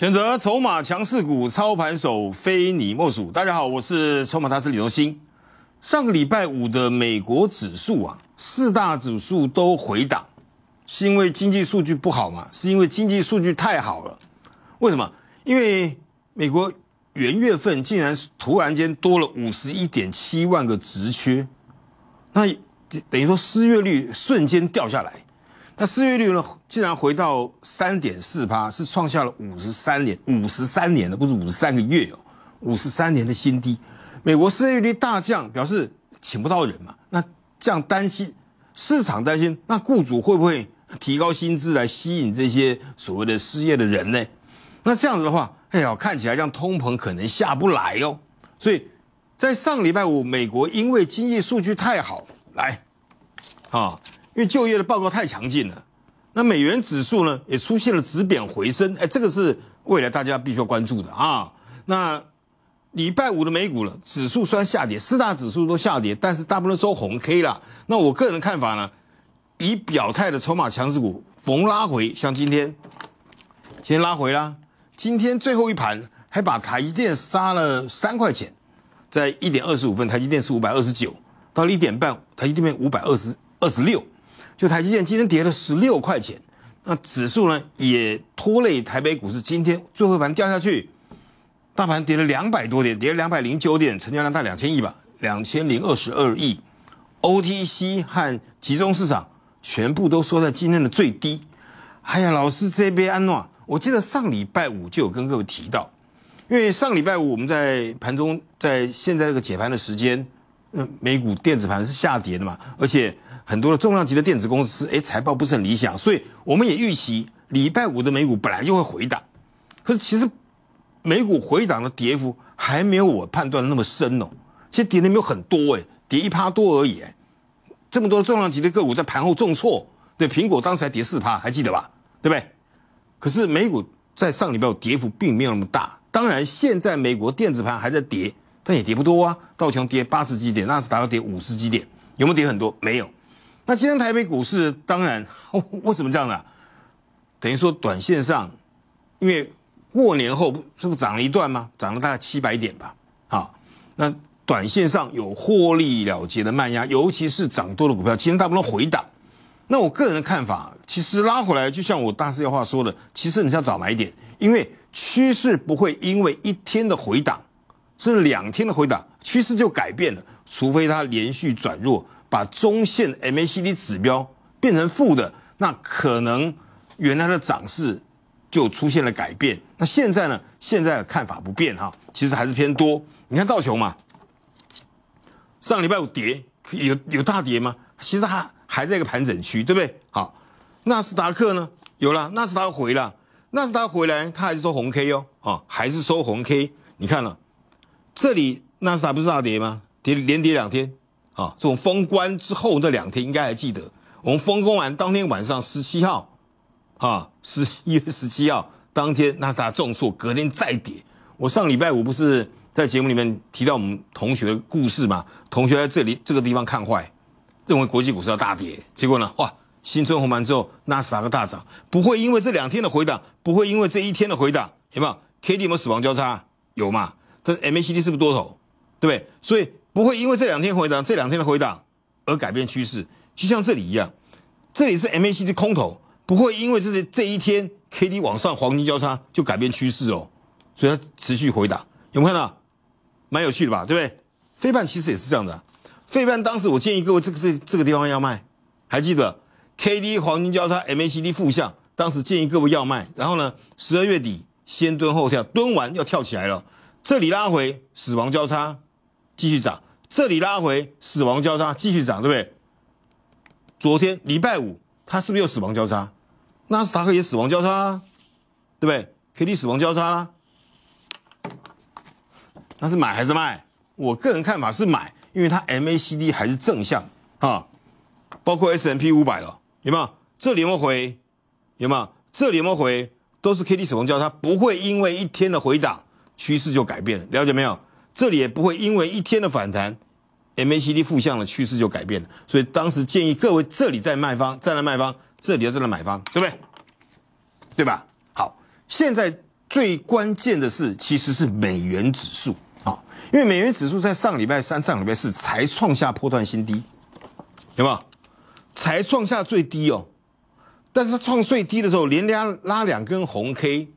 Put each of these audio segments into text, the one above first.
选择筹码强势股，操盘手非你莫属。大家好，我是筹码大师李荣兴。上个礼拜五的美国指数啊，四大指数都回档，是因为经济数据不好吗？是因为经济数据太好了？为什么？因为美国元月份竟然突然间多了五十一点七万个职缺，那等于说失业率瞬间掉下来。那失业率呢？竟然回到三点四八，是创下了五十三年、五十三年的，不是五十三个月哦，五十三年的新低。美国失业率大降，表示请不到人嘛？那这样担心市场担心，那雇主会不会提高薪资来吸引这些所谓的失业的人呢？那这样子的话，哎呀，看起来像通膨可能下不来哦。所以在上礼拜五，美国因为经济数据太好，来，啊。因为就业的报告太强劲了，那美元指数呢也出现了止贬回升，哎，这个是未来大家必须要关注的啊。那礼拜五的美股了，指数虽然下跌，四大指数都下跌，但是大部分收红 K 了。那我个人的看法呢，以表态的筹码强势股逢拉回，像今天，今天拉回啦，今天最后一盘还把台积电杀了三块钱，在一点二十五分，台积电是五百二十九，到了一点半，台积电变五百二十二十六。就台积电今天跌了十六块钱，那指数呢也拖累台北股市，今天最后盘掉下去，大盘跌了两百多点，跌了两百零九点，成交量在两千亿吧，两千零二十二亿，OTC 和集中市场全部都缩在今天的最低。哎呀，老师这边安诺，我记得上礼拜五就有跟各位提到，因为上礼拜五我们在盘中，在现在这个解盘的时间，美股电子盘是下跌的嘛，而且。很多的重量级的电子公司，哎，财报不是很理想，所以我们也预期礼拜五的美股本来就会回档。可是其实美股回档的跌幅还没有我判断的那么深哦，其实跌的没有很多哎，跌一趴多而已这么多重量级的个股在盘后重挫，对，苹果当时还跌四趴，还记得吧？对不对？可是美股在上礼拜五跌幅并没有那么大。当然，现在美国电子盘还在跌，但也跌不多啊。道琼跌八十几点，纳斯达克跌五十几点，有没有跌很多？没有。那今天台北股市当然 为什么这样呢？等于说短线上，因为过年后这不涨了一段吗？涨了大概七百点吧。好，那短线上有获利了结的卖压，尤其是涨多的股票，今天大部分回档。那我个人的看法，其实拉回来，就像我大师要话说的，其实你是要早买点，因为趋势不会因为一天的回档，甚至两天的回档，趋势就改变了，除非它连续转弱。把中线 MACD 指标变成负的，那可能原来的涨势就出现了改变。那现在呢？现在的看法不变哈，其实还是偏多。你看道琼嘛，上礼拜五跌，有有大跌吗？其实它还在一个盘整区，对不对？好，纳斯达克呢？有了，纳斯达克回了，纳斯达克回来，它还是收红 K 哦，啊，还是收红 K。你看了，这里纳斯达克不是大跌吗？跌连跌两天。啊，这种封关之后那两天应该还记得，我们封关完当天晚上十七号，啊，十一月十七号当天纳斯达重挫，隔天再跌。我上礼拜五不是在节目里面提到我们同学故事嘛？同学在这里这个地方看坏，认为国际股市要大跌，结果呢，哇，新春红盘之后纳斯达克大涨，不会因为这两天的回档，不会因为这一天的回档，有没有 K D 有没有死亡交叉？有嘛？这 M A C D 是不是多头？对不对？所以。不会因为这两天回档，这两天的回档而改变趋势，就像这里一样，这里是 MACD 空头，不会因为这是这一天 KD 往上黄金交叉就改变趋势哦，所以它持续回档，有没有看到？蛮有趣的吧，对不对？飞半其实也是这样的，飞半当时我建议各位这个这这个地方要卖，还记得 KD 黄金交叉 MACD 负向，当时建议各位要卖，然后呢，十二月底先蹲后跳，蹲完要跳起来了，这里拉回死亡交叉，继续涨。这里拉回死亡交叉，继续涨，对不对？昨天礼拜五它是不是又死亡交叉？纳斯达克也死亡交叉，啊，对不对？K D 死亡交叉啦，那是买还是卖？我个人看法是买，因为它 M A C D 还是正向啊，包括 S M P 五百了，有没有？这里有没有回，有没有？这里有没有回都是 K D 死亡交叉，不会因为一天的回档趋势就改变了，了解没有？这里也不会因为一天的反弹，MACD 负向的趋势就改变了，所以当时建议各位这里在卖方，在来卖方，这里在来买方，对不对？对吧？好，现在最关键的是其实是美元指数啊，因为美元指数在上礼拜三、上礼拜四才创下破断新低，有没有？才创下最低哦，但是它创最低的时候连拉拉两根红 K，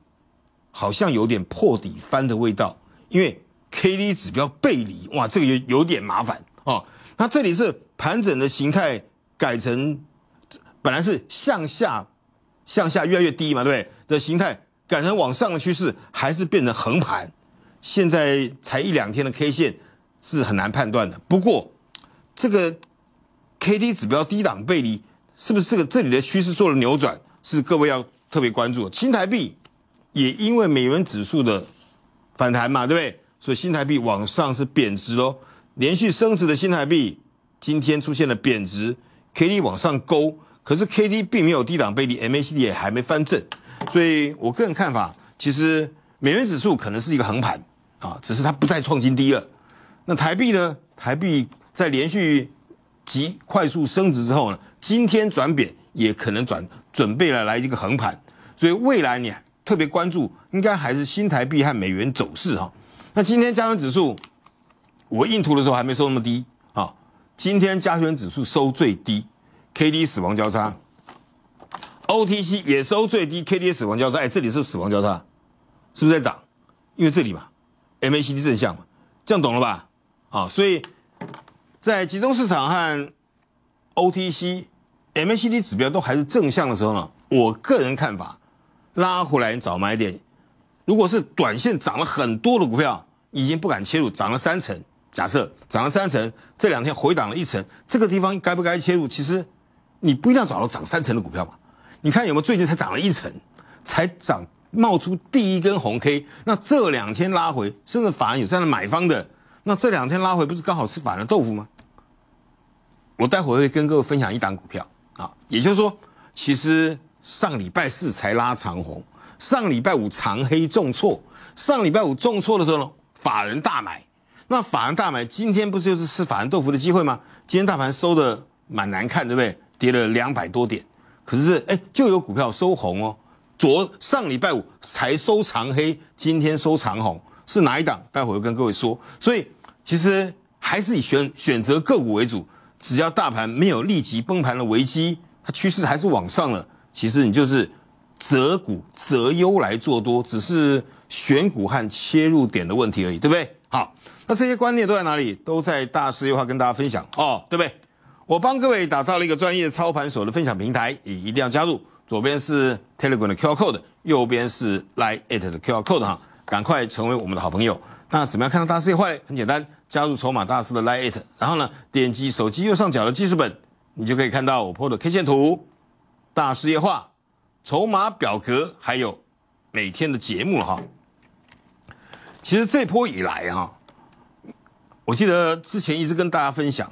好像有点破底翻的味道，因为。K D 指标背离，哇，这个有有点麻烦啊。那这里是盘整的形态，改成本来是向下、向下越来越低嘛，对不对？的形态改成往上的趋势，还是变成横盘。现在才一两天的 K 线是很难判断的。不过，这个 K D 指标低档背离，是不是这个这里的趋势做了扭转？是各位要特别关注。新台币也因为美元指数的反弹嘛，对不对？所以新台币往上是贬值哦，连续升值的新台币今天出现了贬值，K D 往上勾，可是 K D 并没有低档背离，M A C D 也还没翻正，所以我个人看法，其实美元指数可能是一个横盘啊，只是它不再创新低了。那台币呢？台币在连续极快速升值之后呢，今天转贬，也可能转准备了来一个横盘。所以未来你特别关注，应该还是新台币和美元走势哈。那今天加权指数，我印图的时候还没收那么低啊。今天加权指数收最低，K D 死亡交叉，O T C 也收最低，K D 死亡交叉。哎，这里是死亡交叉，是不是在涨？因为这里嘛，M A C D 正向嘛，这样懂了吧？啊，所以在集中市场和 O T C M A C D 指标都还是正向的时候呢，我个人看法，拉回来找买点。如果是短线涨了很多的股票，已经不敢切入，涨了三成。假设涨了三成，这两天回档了一成，这个地方该不该切入？其实，你不一定要找到涨三成的股票嘛。你看有没有最近才涨了一成，才涨冒出第一根红 K，那这两天拉回，甚至反而有这样的买方的，那这两天拉回不是刚好吃反了豆腐吗？我待会会跟各位分享一档股票啊，也就是说，其实上礼拜四才拉长红。上礼拜五长黑重挫，上礼拜五重挫的时候呢，法人大买，那法人大买，今天不就是吃法人豆腐的机会吗？今天大盘收的蛮难看，对不对？跌了两百多点，可是哎，就有股票收红哦。昨上礼拜五才收长黑，今天收长红，是哪一档？待会跟各位说。所以其实还是以选选择个股为主，只要大盘没有立即崩盘的危机，它趋势还是往上了，其实你就是。择股择优来做多，只是选股和切入点的问题而已，对不对？好，那这些观念都在哪里？都在大事业化跟大家分享哦，对不对？我帮各位打造了一个专业操盘手的分享平台，也一定要加入。左边是 Telegram 的 QR Code，右边是 l i n e 的 QR Code 哈，赶快成为我们的好朋友。那怎么样看到大事业化？很简单，加入筹码大师的 l i n e 然后呢，点击手机右上角的记事本，你就可以看到我破的 K 线图，大事业化。筹码表格还有每天的节目哈，其实这波以来哈，我记得之前一直跟大家分享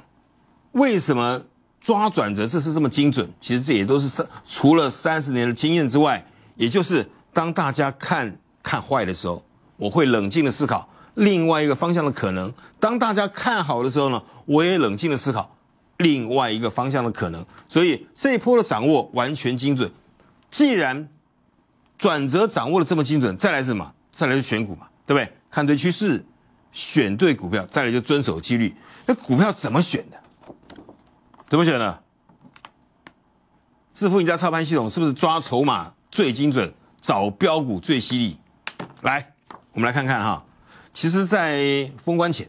为什么抓转折，这次这么精准。其实这也都是三除了三十年的经验之外，也就是当大家看看坏的时候，我会冷静的思考另外一个方向的可能；当大家看好的时候呢，我也冷静的思考另外一个方向的可能。所以这一波的掌握完全精准。既然转折掌握的这么精准，再来是什么？再来是选股嘛，对不对？看对趋势，选对股票，再来就遵守纪律。那股票怎么选的？怎么选的？致富赢家操盘系统是不是抓筹码最精准，找标股最犀利？来，我们来看看哈。其实，在封关前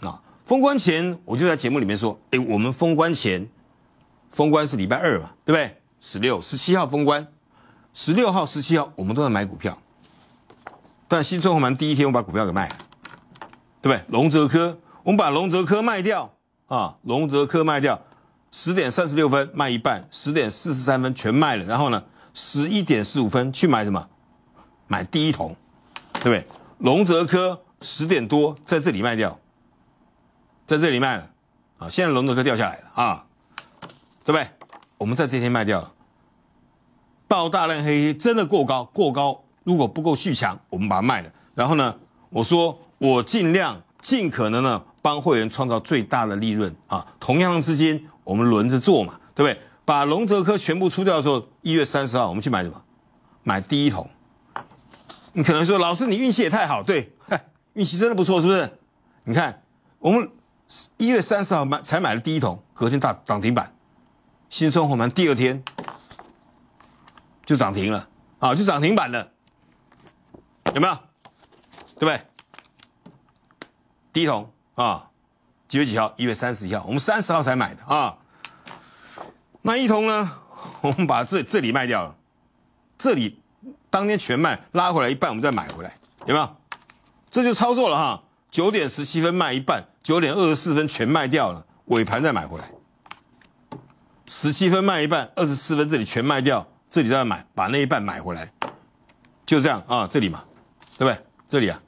啊，封关前我就在节目里面说，哎，我们封关前，封关是礼拜二嘛，对不对？十六、十七号封关。十六号、十七号，我们都在买股票。但新春红盘第一天，我把股票给卖了，对不对？龙泽科，我们把龙泽科卖掉啊！龙泽科卖掉，十点三十六分卖一半，十点四十三分全卖了。然后呢，十一点十五分去买什么？买第一桶，对不对？龙泽科十点多在这里卖掉，在这里卖了啊！现在龙泽科掉下来了啊，对不对？我们在这天卖掉了。到大量黑真的过高，过高如果不够续强，我们把它卖了。然后呢，我说我尽量尽可能呢帮会员创造最大的利润啊。同样的资金，我们轮着做嘛，对不对？把龙泽科全部出掉的时候，一月三十号我们去买什么？买第一桶。你可能说，老师你运气也太好，对，运气真的不错，是不是？你看我们一月三十号买才买了第一桶，隔天大涨停板，新春红盘第二天。就涨停了，啊，就涨停板了，有没有？对不对？低桶啊，几月几号？一月三十一号，我们三十号才买的啊。那一桶呢？我们把这这里卖掉了，这里当天全卖，拉回来一半，我们再买回来，有没有？这就操作了哈。九点十七分卖一半，九点二十四分全卖掉了，尾盘再买回来。十七分卖一半，二十四分这里全卖掉。这里再买，把那一半买回来，就这样啊，这里嘛，对不对？这里啊，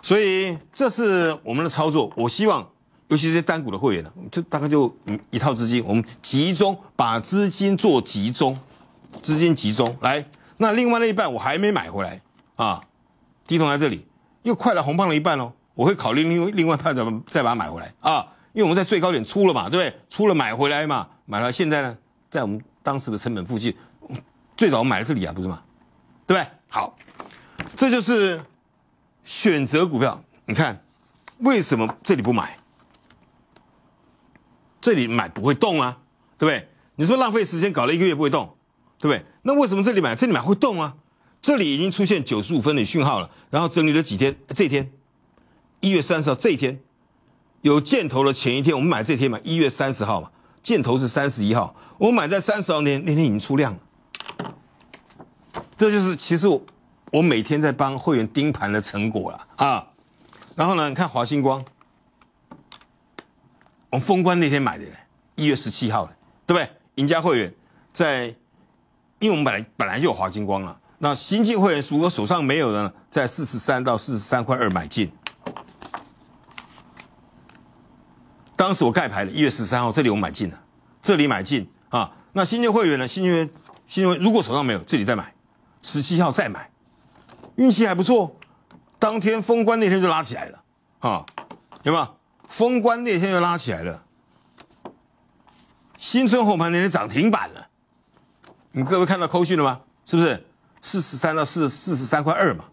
所以这是我们的操作。我希望，尤其是单股的会员呢，就大概就一套资金，我们集中把资金做集中，资金集中来。那另外那一半我还没买回来啊，低通在这里，又快了红棒了一半喽。我会考虑另外另外一半怎么再把它买回来啊？因为我们在最高点出了嘛，对不对？出了买回来嘛，买了现在呢，在我们。当时的成本附近，最早买了这里啊，不是吗？对不对？好，这就是选择股票。你看，为什么这里不买？这里买不会动啊，对不对？你说浪费时间搞了一个月不会动，对不对？那为什么这里买？这里买会动啊？这里已经出现九十五分的讯号了，然后整理了几天，这一天，一月三十号这一天，有箭头的前一天，我们买这天嘛，一月三十号嘛，箭头是三十一号。我买在三十号那那天已经出量了，这就是其实我我每天在帮会员盯盘的成果了啊。然后呢，你看华星光，我封关那天买的一月十七号的，对不对？赢家会员在，因为我们本来本来就有华星光了。那新进会员如果手上没有的，呢，在四十三到四十三块二买进，当时我盖牌了，一月十三号这里我买进了，这里买进。啊，那新进会员呢？新进员，新进员如果手上没有，这里再买，十七号再买，运气还不错，当天封关那天就拉起来了，啊，有没有？封关那天就拉起来了，新春红盘那天涨停板了，你各位看到扣讯了吗？是不是？四十三到四四十三块二嘛，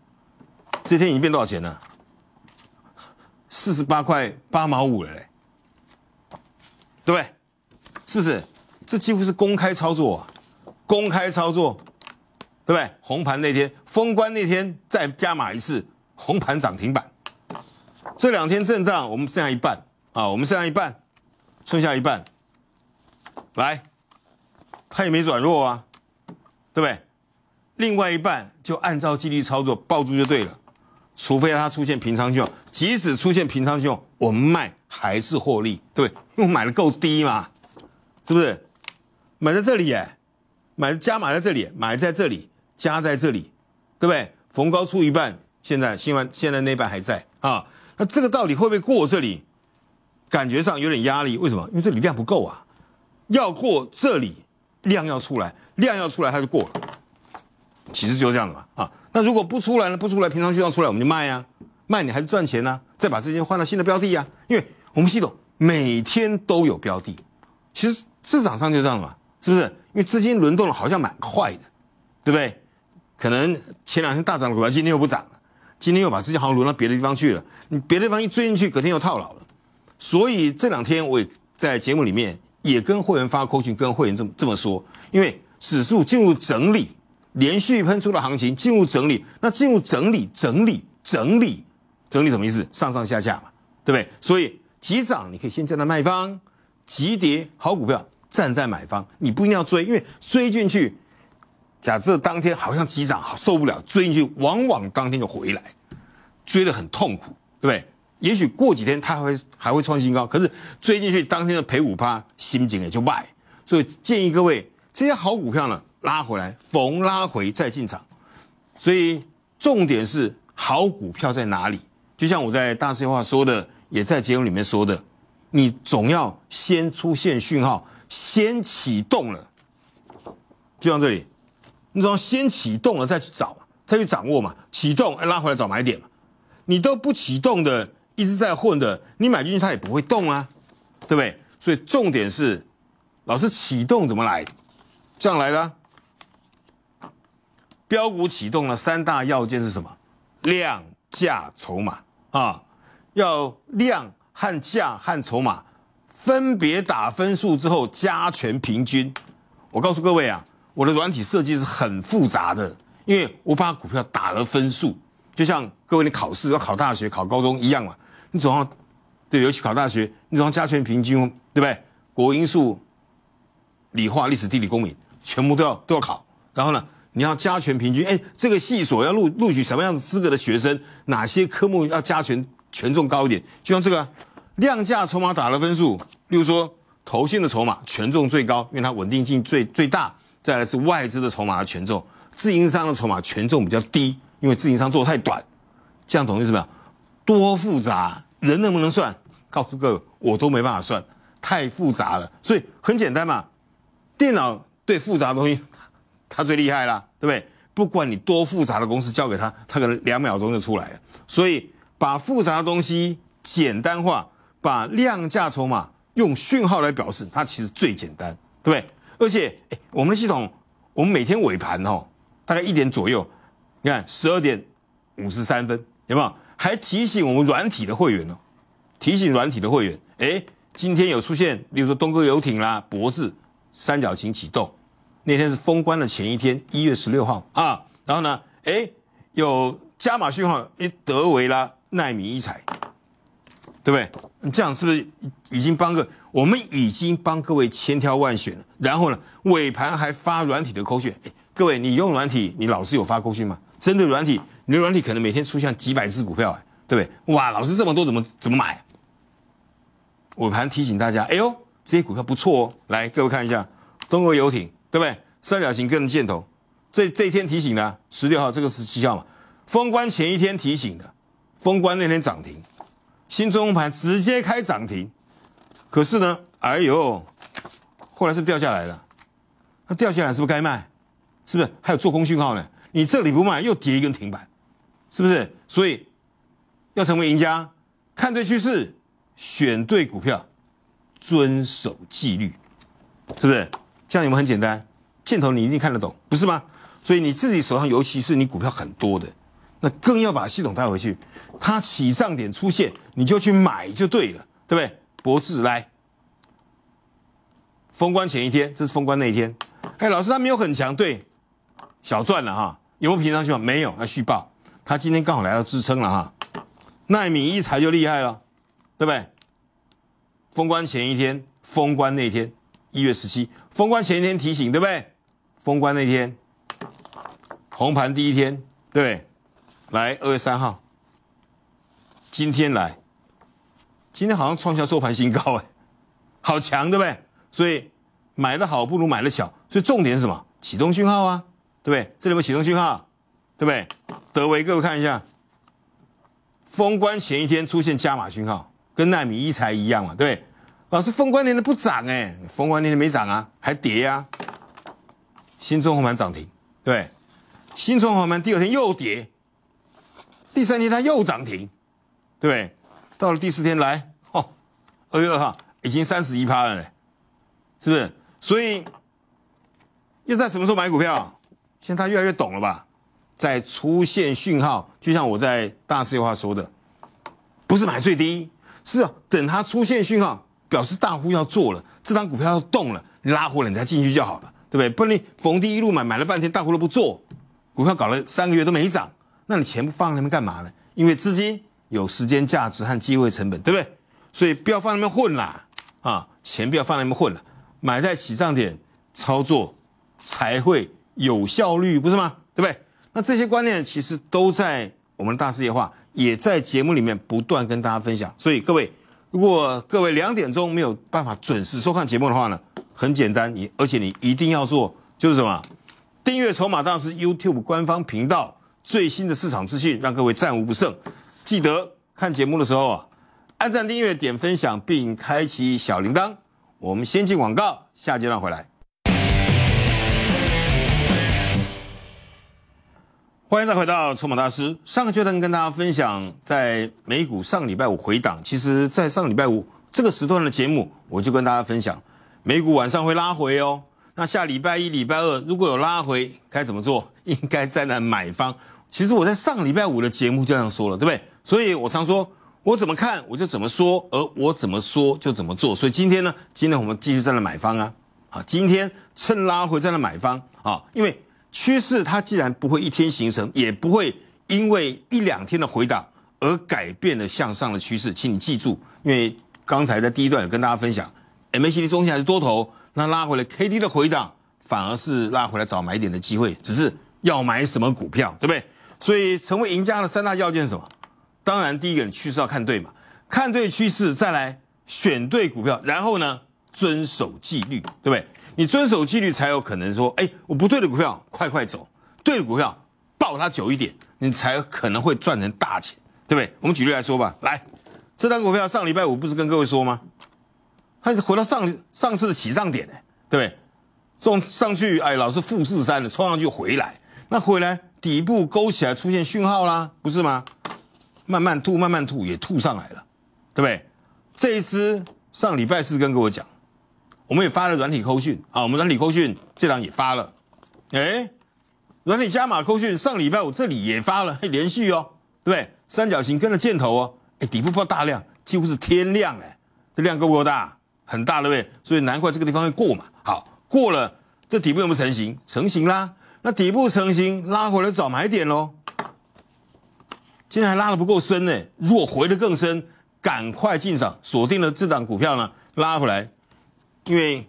这天已经变多少钱了？四十八块八毛五了嘞，对不对？是不是？这几乎是公开操作啊，公开操作，对不对？红盘那天封关那天再加码一次，红盘涨停板。这两天震荡，我们剩下一半啊，我们剩下一半，剩下一半。来，它也没转弱啊，对不对？另外一半就按照纪律操作，抱住就对了。除非它出现平仓熊，即使出现平仓熊，我们卖还是获利，对，因为买的够低嘛，是不是？买在这里耶，买加买在这里，买在这里，加在这里，对不对？逢高出一半，现在新完，现在那半还在啊。那这个道理会不会过这里？感觉上有点压力，为什么？因为这里量不够啊。要过这里，量要出来，量要出来，它就过了。其实就这样子嘛，啊。那如果不出来呢？不出来，平常需要出来，我们就卖呀，卖你还是赚钱呢，再把资金换到新的标的呀。因为我们系统每天都有标的，其实市场上就这样子嘛。是不是？因为资金轮动了，好像蛮快的，对不对？可能前两天大涨的股票，今天又不涨了，今天又把资金好像轮到别的地方去了。你别的地方一追进去，隔天又套牢了。所以这两天我也在节目里面也跟会员发扣群，跟会员这么这么说：，因为指数进入整理，连续喷出的行情进入整理，那进入整理，整理，整理，整理什么意思？上上下下嘛，对不对？所以急涨你可以先站在卖方，急跌好股票。站在买方，你不一定要追，因为追进去，假设当天好像急涨受不了，追进去往往当天就回来，追得很痛苦，对不对？也许过几天它会还会创新高，可是追进去当天的赔五八，心情也就卖。所以建议各位，这些好股票呢拉回来，逢拉回再进场。所以重点是好股票在哪里？就像我在大实话说的，也在节目里面说的，你总要先出现讯号。先启动了，就像这里，你总要先启动了再去找，再去掌握嘛。启动，拉回来找买点嘛。你都不启动的，一直在混的，你买进去它也不会动啊，对不对？所以重点是，老师启动怎么来？这样来的，标股启动的三大要件是什么？量价筹码啊，要量和价和筹码。分别打分数之后加权平均，我告诉各位啊，我的软体设计是很复杂的，因为我把股票打了分数，就像各位你考试要考大学、考高中一样嘛，你总要对，尤其考大学，你总要加权平均，对不对？国英数、理化、历史、地理、公民，全部都要都要考，然后呢，你要加权平均，哎，这个系所要录录取什么样的资格的学生，哪些科目要加权权重高一点，就像这个。量价筹码打的分数，例如说投信的筹码权重最高，因为它稳定性最最大；再来是外资的筹码的权重，自营商的筹码权重比较低，因为自营商做的太短。这样东西什么多复杂，人能不能算？告诉各位，我都没办法算，太复杂了。所以很简单嘛，电脑对复杂的东西它最厉害啦，对不对？不管你多复杂的公司交给他，他可能两秒钟就出来了。所以把复杂的东西简单化。把量价筹码用讯号来表示，它其实最简单，对不对？而且，哎，我们的系统，我们每天尾盘哦，大概一点左右，你看十二点五十三分，有没有？还提醒我们软体的会员哦，提醒软体的会员，哎，今天有出现，例如说东哥游艇啦，博智三角形启动，那天是封关的前一天，一月十六号啊。然后呢，哎，有加码讯号，哎，德维啦，奈米一彩。对不对？你这样是不是已经帮个？我们已经帮各位千挑万选了。然后呢，尾盘还发软体的勾选。各位，你用软体，你老师有发勾讯吗？针对软体，你的软体可能每天出现几百只股票，哎，对不对？哇，老师这么多，怎么怎么买？尾盘提醒大家，哎呦，这些股票不错哦。来，各位看一下，中国游艇，对不对？三角形跟箭头，这这一天提醒的，十六号这个是七号嘛？封关前一天提醒的，封关那天涨停。新中盘直接开涨停，可是呢，哎呦，后来是掉下来了。那掉下来是不是该卖？是不是还有做空讯号呢？你这里不卖，又跌一根停板，是不是？所以要成为赢家，看对趋势，选对股票，遵守纪律，是不是？这样有没有很简单，箭头你一定看得懂，不是吗？所以你自己手上，尤其是你股票很多的。那更要把系统带回去，它起上点出现你就去买就对了，对不对？博智来，封关前一天，这是封关那一天。哎，老师他没有很强，对，小赚了哈。有没平常去报？没有，那续报。他今天刚好来到支撑了哈。奈米一踩就厉害了，对不对？封关前一天，封关那天，一月十七，封关前一天提醒，对不对？封关那天，红盘第一天，对。来二月三号，今天来，今天好像创下收盘新高哎，好强对不对？所以买的好不如买的巧，所以重点是什么？启动讯号啊，对不对？这里有启动讯号，对不对？德维各位看一下，封关前一天出现加码讯号，跟纳米一财一样嘛，对不对？老师封关那天不涨哎，封关那天没涨啊，还跌呀，新中红盘涨停，对，新中红盘第二天又跌。第三天它又涨停，对不对？到了第四天来，哦，二月二号已经三十一趴了，是不是？所以要在什么时候买股票？现在他越来越懂了吧？在出现讯号，就像我在大四话说的，不是买最低，是啊，等它出现讯号，表示大户要做了，这张股票要动了，你拉回来你再进去就好了，对不对？不然你逢低一路买，买了半天，大户都不做，股票搞了三个月都没涨。那你钱不放那边干嘛呢？因为资金有时间价值和机会成本，对不对？所以不要放那边混啦，啊，钱不要放那边混了，买在起涨点操作才会有效率，不是吗？对不对？那这些观念其实都在我们的大世界化，也在节目里面不断跟大家分享。所以各位，如果各位两点钟没有办法准时收看节目的话呢，很简单，你而且你一定要做就是什么，订阅筹码大师 YouTube 官方频道。最新的市场资讯，让各位战无不胜。记得看节目的时候啊，按赞、订阅、点分享，并开启小铃铛。我们先进广告，下阶段回来。欢迎再回到筹码大师。上个阶段跟大家分享，在美股上礼拜五回档，其实在上礼拜五这个时段的节目，我就跟大家分享美股晚上会拉回哦。那下礼拜一、礼拜二如果有拉回，该怎么做？应该在哪买方？其实我在上礼拜五的节目就这样说了，对不对？所以我常说，我怎么看我就怎么说，而我怎么说就怎么做。所以今天呢，今天我们继续在那买方啊，啊，今天趁拉回在那买方啊，因为趋势它既然不会一天形成，也不会因为一两天的回档而改变了向上的趋势，请你记住，因为刚才在第一段有跟大家分享，MACD 中线还是多头，那拉回来 KD 的回档反而是拉回来找买点的机会，只是要买什么股票，对不对？所以成为赢家的三大要件是什么？当然，第一个，趋势要看对嘛，看对趋势，再来选对股票，然后呢，遵守纪律，对不对？你遵守纪律，才有可能说，哎，我不对的股票，快快走；对的股票，抱它久一点，你才可能会赚成大钱，对不对？我们举例来说吧，来，这张股票上礼拜五不是跟各位说吗？它是回到上上次的起涨点呢，对不对？种上去，哎，老是富士山的冲上去回来，那回来。底部勾起来出现讯号啦，不是吗？慢慢吐，慢慢吐，也吐上来了，对不对？这一支上礼拜四跟跟我讲，我们也发了软体扣讯啊，我们软体扣讯这档也发了，哎，软体加码扣讯，上礼拜五这里也发了，连续哦，对不对？三角形跟着箭头哦，哎，底部破大量，几乎是天量哎，这量够不够大？很大对不对？所以难怪这个地方会过嘛，好，过了这底部有没有成型？成型啦。那底部成型，拉回来找买点喽。今天还拉的不够深呢，如果回的更深，赶快进场锁定了这档股票呢，拉回来，因为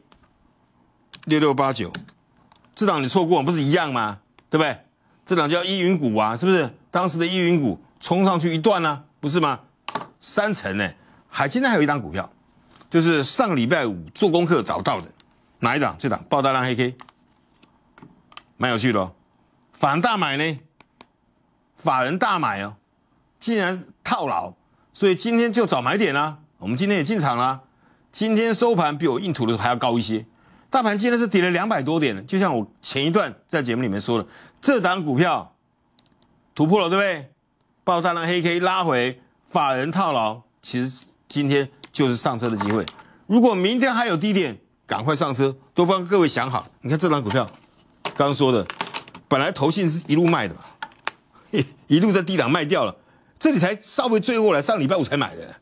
六六八九，这档你错过不是一样吗？对不对？这档叫依云股啊，是不是？当时的依云股冲上去一段呢，不是吗？三层呢？还今天还有一档股票，就是上礼拜五做功课找到的，哪一档？这档爆大量黑 K。蛮有趣的，法人大买呢，法人大买哦，竟然套牢，所以今天就早买点啦。我们今天也进场啦，今天收盘比我印图的还要高一些。大盘今天是跌了两百多点，就像我前一段在节目里面说的，这档股票突破了，对不对？爆炸的黑 K 拉回，法人套牢，其实今天就是上车的机会。如果明天还有低点，赶快上车，都帮各位想好。你看这档股票。刚刚说的，本来投信是一路卖的嘛，一路在低档卖掉了，这里才稍微追过来，上礼拜五才买的，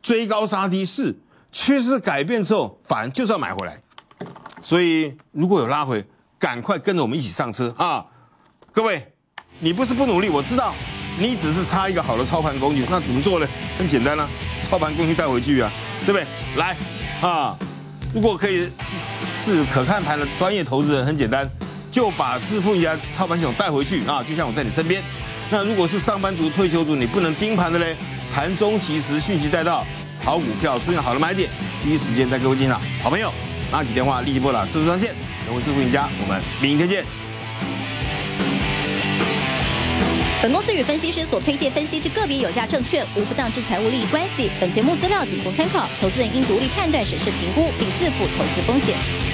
追高杀低是趋势改变之后，反就是要买回来，所以如果有拉回，赶快跟着我们一起上车啊！各位，你不是不努力，我知道，你只是差一个好的操盘工具，那怎么做呢？很简单啦，操盘工具带回去啊，对不对？来啊，如果可以是是可看盘的专业投资人，很简单。就把致富赢家操盘系统带回去啊！就像我在你身边。那如果是上班族、退休族，你不能盯盘的嘞，盘中及时讯息带到，好股票出现好的买点，第一时间带各位进场。好朋友，拿起电话立即拨打自助专线，成为致富赢家。我们明天见。本公司与分析师所推荐分析之个别有价证券无不当之财务利益关系。本节目资料仅供参考，投资人应独立判断、审视评估并自负投资风险。